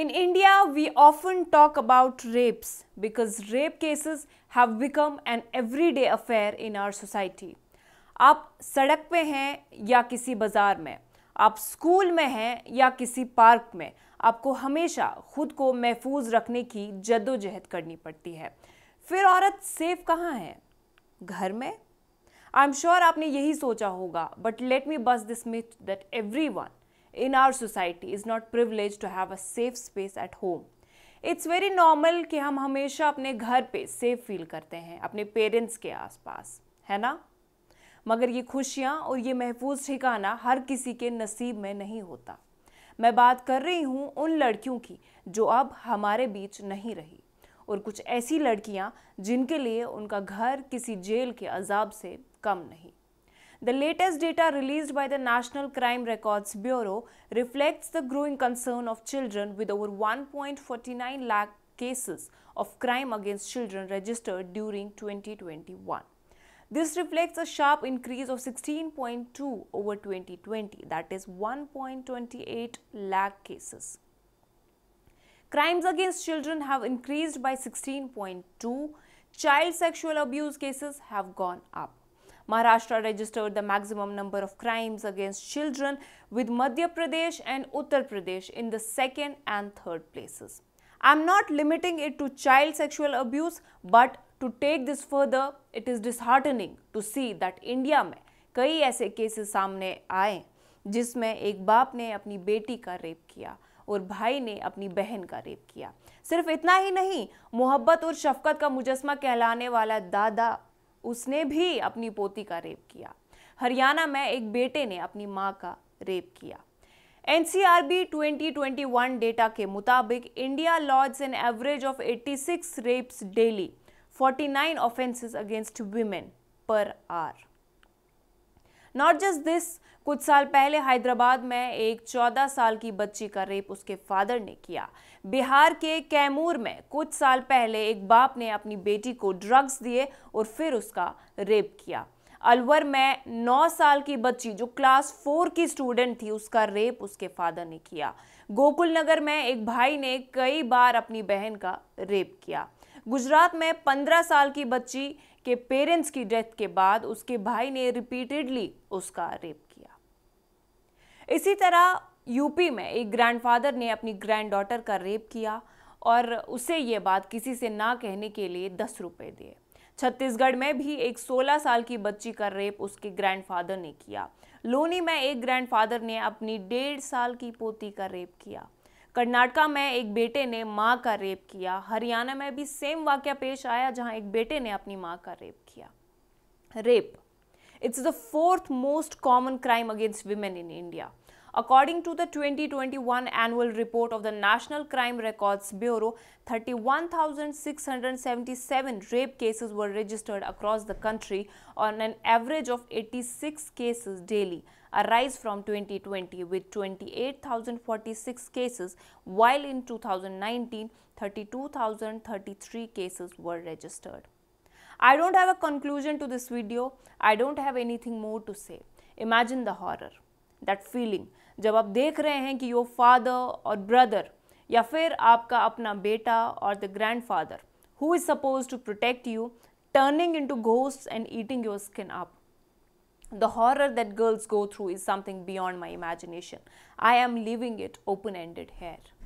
In India, we often talk about rapes because rape cases have become an everyday affair in our society. आप सड़क पे हैं या किसी बाज़ार में आप स्कूल में हैं या किसी पार्क में आपको हमेशा खुद को महफूज रखने की जद्दोजहद करनी पड़ती है फिर औरत सेफ कहाँ है घर में आई एम श्योर आपने यही सोचा होगा but let me bust this myth that every one in our society is not privilege to have a safe space at home it's very normal कि हम हमेशा अपने घर पे सेफ फील करते हैं अपने पेरेंट्स के आसपास है ना मगर ये खुशियाँ और ये महफूज ठिकाना हर किसी के नसीब में नहीं होता मैं बात कर रही हूँ उन लड़कियों की जो अब हमारे बीच नहीं रही और कुछ ऐसी लड़कियाँ जिनके लिए उनका घर किसी जेल के अजाब से कम नहीं The latest data released by the National Crime Records Bureau reflects the growing concern of children with over 1.49 lakh cases of crime against children registered during 2021. This reflects a sharp increase of 16.2 over 2020, that is 1.28 lakh cases. Crimes against children have increased by 16.2. Child sexual abuse cases have gone up. Maharashtra registered the maximum number of crimes against children with Madhya Pradesh and Uttar Pradesh in the second and third places. I'm not limiting it to child sexual abuse but to take this further it is disheartening to see that India में कई ऐसे cases सामने आए जिसमें एक बाप ने अपनी बेटी का रेप किया और भाई ने अपनी बहन का रेप किया सिर्फ इतना ही नहीं मोहब्बत और शफकत का मुजस्मा कहलाने वाला दादा उसने भी अपनी पोती का रेप किया हरियाणा में एक बेटे ने अपनी माँ का रेप किया एनसीआरबी 2021 डेटा के मुताबिक India logs an average of 86 rapes daily 49 offences against women पर आर नॉट जस्ट दिस कुछ साल पहले हैदराबाद में एक 14 साल की बच्ची का रेप उसके फादर ने किया बिहार के कैमूर में कुछ साल पहले एक बाप ने अपनी बेटी को ड्रग्स दिए और फिर उसका रेप किया अलवर में नौ साल की बच्ची जो क्लास फोर की स्टूडेंट थी उसका रेप उसके फादर ने किया गोकुल नगर में एक भाई ने कई बार अपनी बहन का रेप किया गुजरात में पंद्रह साल की बच्ची के पेरेंट्स की डेथ के बाद उसके भाई ने रिपीटेडली उसका रेप इसी तरह यूपी में एक ग्रैंडफादर ने अपनी ग्रैंड डॉटर का रेप किया और उसे ये बात किसी से ना कहने के लिए दस रुपये दिए छत्तीसगढ़ में भी एक 16 साल की बच्ची का रेप उसके ग्रैंडफादर ने किया लोनी में एक ग्रैंडफादर ने अपनी डेढ़ साल की पोती का रेप किया कर्नाटका में एक बेटे ने माँ का रेप किया हरियाणा में भी सेम वाक्य पेश आया जहाँ एक बेटे ने अपनी माँ का रेप किया rape It's the fourth most common crime against women in India. According to the 2021 annual report of the National Crime Records Bureau, 31,677 rape cases were registered across the country on an average of 86 cases daily, a rise from 2020 with 28,046 cases, while in 2019, 32,033 cases were registered. I don't have a conclusion to this video. I don't have anything more to say. Imagine the horror, that feeling. जब आप देख रहे हैं कि your father or brother या फिर आपका अपना बेटा और the grandfather who is suppose to protect you turning into the horror that girls go through is something beyond my imagination. I am leaving it open ended here.